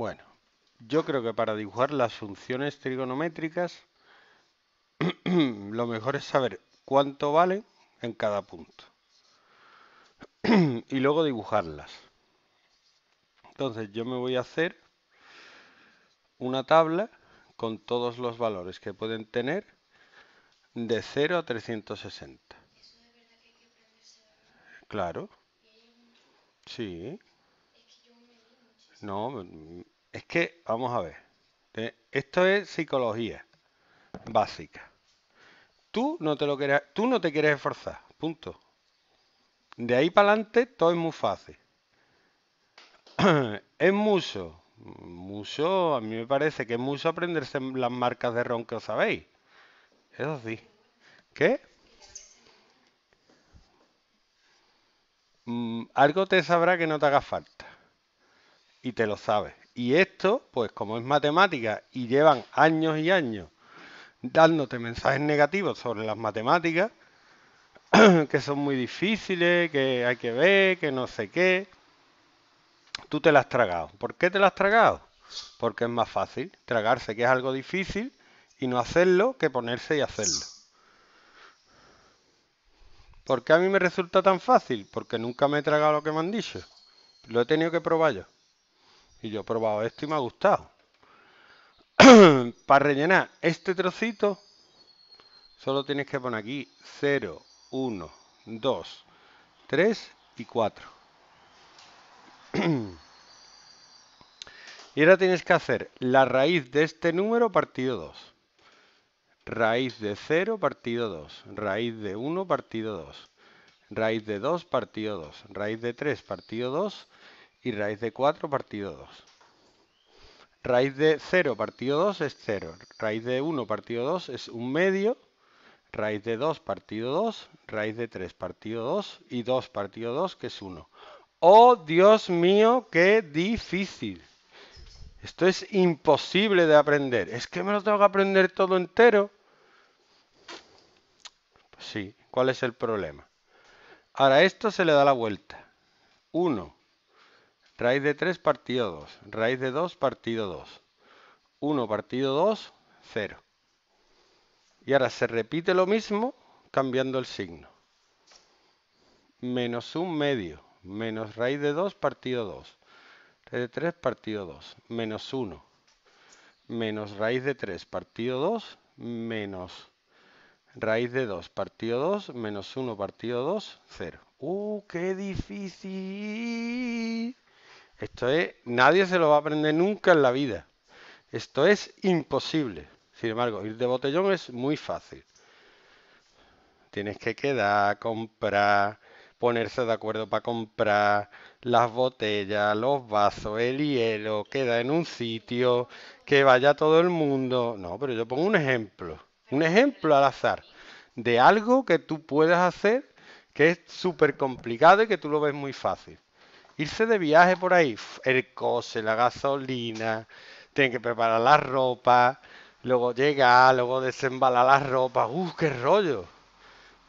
Bueno, yo creo que para dibujar las funciones trigonométricas lo mejor es saber cuánto vale en cada punto y luego dibujarlas. Entonces yo me voy a hacer una tabla con todos los valores que pueden tener de 0 a 360. Claro. Sí. No, es que, vamos a ver. Eh, esto es psicología básica. Tú no te lo quieres, tú no te quieres esforzar. Punto. De ahí para adelante todo es muy fácil. es mucho. Mucho, a mí me parece que es mucho aprenderse las marcas de ron que os sabéis. Eso sí. ¿Qué? Mm, algo te sabrá que no te haga falta y te lo sabes. Y esto, pues como es matemática y llevan años y años dándote mensajes negativos sobre las matemáticas, que son muy difíciles, que hay que ver, que no sé qué, tú te las has tragado. ¿Por qué te las has tragado? Porque es más fácil tragarse que es algo difícil y no hacerlo que ponerse y hacerlo. ¿Por qué a mí me resulta tan fácil? Porque nunca me he tragado lo que me han dicho. Lo he tenido que probar yo. Y yo he probado esto y me ha gustado. Para rellenar este trocito, solo tienes que poner aquí 0, 1, 2, 3 y 4. y ahora tienes que hacer la raíz de este número partido 2. Raíz de 0 partido 2. Raíz de 1 partido 2. Raíz de 2 partido 2. Raíz de 3 partido 2 y raíz de 4 partido 2. Raíz de 0 partido 2 es 0, raíz de 1 partido 2 es 1 medio, raíz de 2 partido 2, raíz de 3 partido 2 y 2 partido 2 que es 1. ¡Oh, Dios mío, qué difícil! Esto es imposible de aprender. Es que me lo tengo que aprender todo entero. Pues sí, ¿cuál es el problema? Ahora, esto se le da la vuelta. 1 Raíz de 3 partido 2. Raíz de 2 partido 2. 1 partido 2, 0. Y ahora se repite lo mismo cambiando el signo. Menos 1 medio. Menos raíz de 2 partido 2. Raíz de 3 partido 2. Menos 1. Menos raíz de 3 partido 2. Menos raíz de 2 partido 2. Menos 1 partido 2. 0. ¡Uh, qué difícil! Esto es, nadie se lo va a aprender nunca en la vida. Esto es imposible. Sin embargo, ir de botellón es muy fácil. Tienes que quedar, comprar, ponerse de acuerdo para comprar las botellas, los vasos, el hielo, queda en un sitio, que vaya todo el mundo. No, pero yo pongo un ejemplo, un ejemplo al azar, de algo que tú puedas hacer que es súper complicado y que tú lo ves muy fácil irse de viaje por ahí, el cose, la gasolina, tienen que preparar la ropa, luego llega, luego desembala la ropa, ¡uh, qué rollo!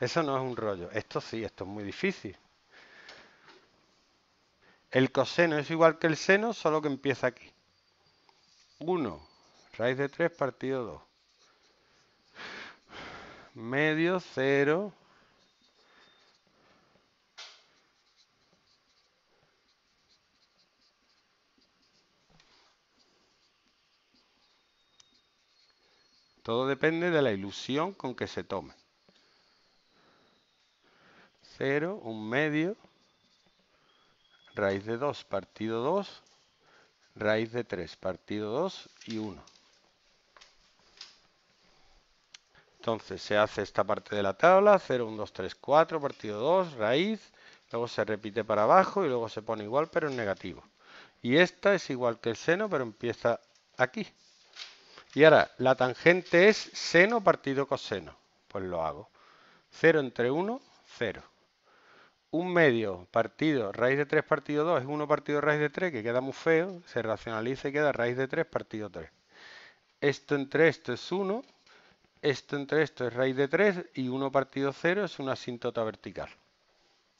Eso no es un rollo, esto sí, esto es muy difícil. El coseno es igual que el seno, solo que empieza aquí. 1, raíz de tres partido 2. Medio cero. Todo depende de la ilusión con que se tome. 0, 1 medio, raíz de 2, partido 2, raíz de 3, partido 2 y 1. Entonces se hace esta parte de la tabla, 0, 1, 2, 3, 4, partido 2, raíz, luego se repite para abajo y luego se pone igual pero en negativo. Y esta es igual que el seno pero empieza aquí. Y ahora, la tangente es seno partido coseno. Pues lo hago. 0 entre 1, 0. Un medio partido raíz de 3 partido 2 es 1 partido raíz de 3, que queda muy feo. Se racionaliza y queda raíz de 3 partido 3. Esto entre esto es 1. Esto entre esto es raíz de 3 y 1 partido 0 es una asíntota vertical.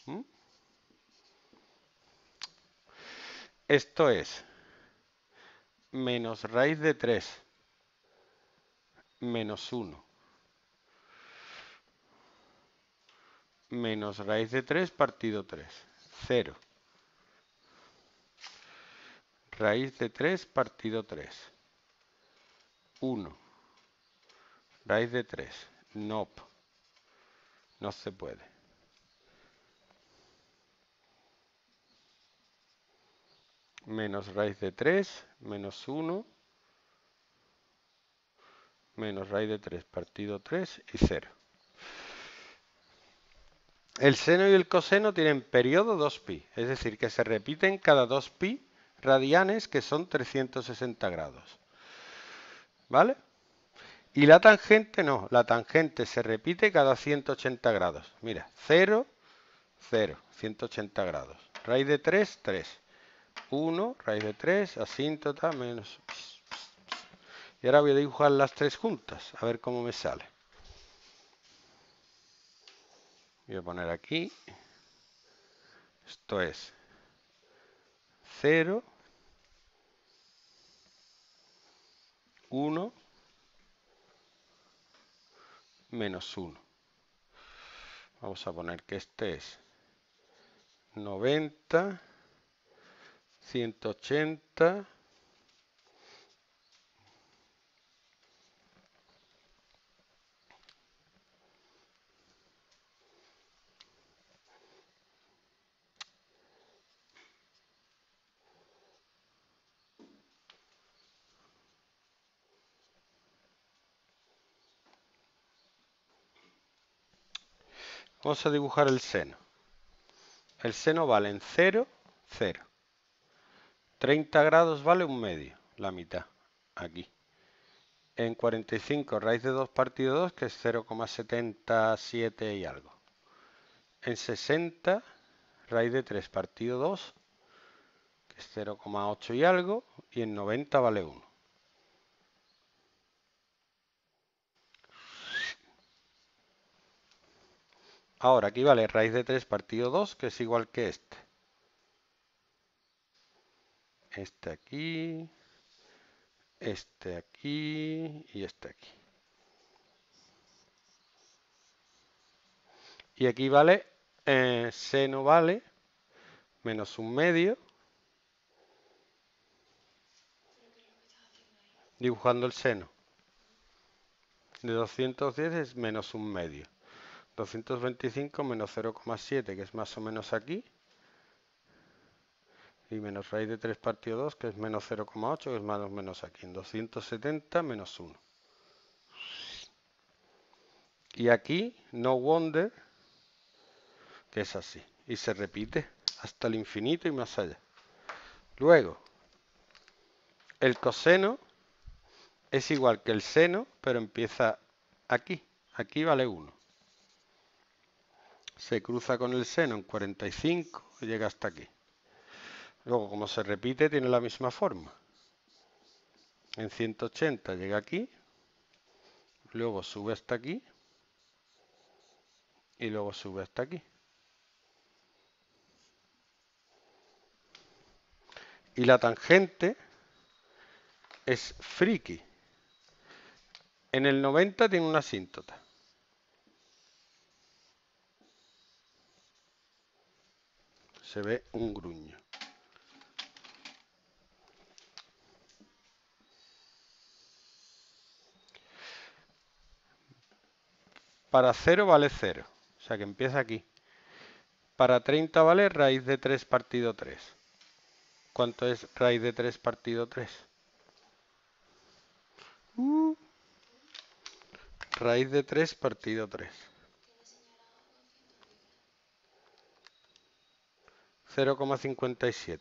¿Mm? Esto es menos raíz de 3 menos 1. Menos raíz de 3 partido 3. 0. Raíz de 3 partido 3. 1. Raíz de 3. No. No se puede. Menos raíz de 3, menos 1 menos raíz de 3 partido 3 y 0. El seno y el coseno tienen periodo 2pi, es decir, que se repiten cada 2pi radianes que son 360 grados. ¿Vale? Y la tangente no, la tangente se repite cada 180 grados. Mira, 0, 0, 180 grados. Raíz de 3, 3. 1, raíz de 3, asíntota, menos y ahora voy a dibujar las tres juntas, a ver cómo me sale. Voy a poner aquí, esto es 0, 1, menos 1. Vamos a poner que este es 90, 180, Vamos a dibujar el seno. El seno vale en 0, 0. 30 grados vale un medio, la mitad, aquí. En 45 raíz de 2 partido 2, que es 0,77 y algo. En 60 raíz de 3 partido 2, que es 0,8 y algo. Y en 90 vale 1. Ahora aquí vale raíz de 3 partido 2, que es igual que este. Este aquí, este aquí y este aquí. Y aquí vale, seno eh, vale, menos un medio. Dibujando el seno. De 210 es menos un medio. 225 menos 0,7, que es más o menos aquí. Y menos raíz de 3 partido 2, que es menos 0,8, que es más o menos aquí. En 270 menos 1. Y aquí, no wonder, que es así. Y se repite hasta el infinito y más allá. Luego, el coseno es igual que el seno, pero empieza aquí. Aquí vale 1 se cruza con el seno en 45 y llega hasta aquí. Luego, como se repite, tiene la misma forma. En 180 llega aquí, luego sube hasta aquí y luego sube hasta aquí. Y la tangente es friki. En el 90 tiene una asíntota. se ve un gruño. Para 0 vale 0, o sea que empieza aquí. Para 30 vale raíz de 3 partido 3. ¿Cuánto es raíz de 3 partido 3? Uh. raíz de 3 partido 3. 0,57.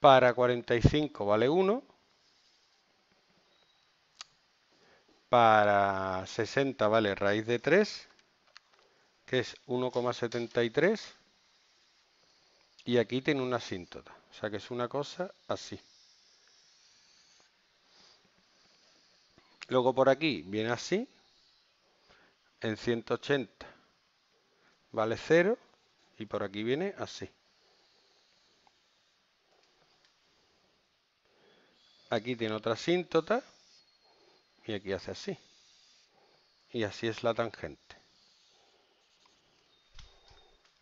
Para 45 vale 1. Para 60 vale raíz de 3, que es 1,73. Y aquí tiene una asíntota. O sea que es una cosa así. Luego por aquí viene así, en 180 vale 0 y por aquí viene así. Aquí tiene otra asíntota y aquí hace así. Y así es la tangente.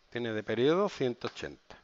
Tiene de periodo 180.